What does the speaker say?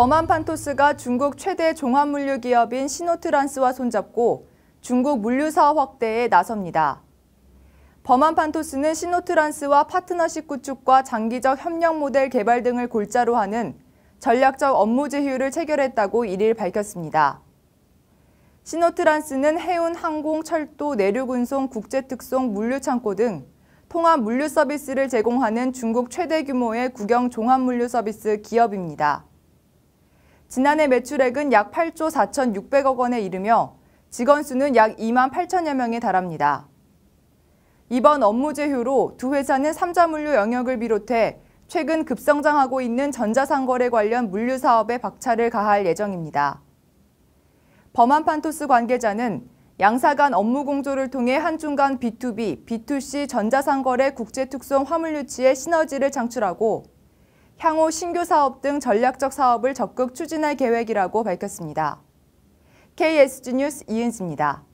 범한 판토스가 중국 최대 종합물류기업인 시노트란스와 손잡고 중국 물류사업 확대에 나섭니다. 범한 판토스는 시노트란스와 파트너십 구축과 장기적 협력 모델 개발 등을 골자로 하는 전략적 업무 제휴를 체결했다고 1일 밝혔습니다. 시노트란스는 해운, 항공, 철도, 내륙 운송, 국제 특송, 물류 창고 등 통합 물류 서비스를 제공하는 중국 최대 규모의 국영 종합 물류 서비스 기업입니다. 지난해 매출액은 약 8조 4,600억 원에 이르며 직원 수는 약 2만 8천여 명에 달합니다. 이번 업무 제휴로 두 회사는 삼자물류 영역을 비롯해 최근 급성장하고 있는 전자상거래 관련 물류 사업에 박차를 가할 예정입니다. 범한 판토스 관계자는 양사 간 업무 공조를 통해 한중간 B2B, B2C 전자상거래 국제특송 화물 유치의 시너지를 창출하고 향후 신규 사업 등 전략적 사업을 적극 추진할 계획이라고 밝혔습니다. KSG 뉴스 이은지입니다.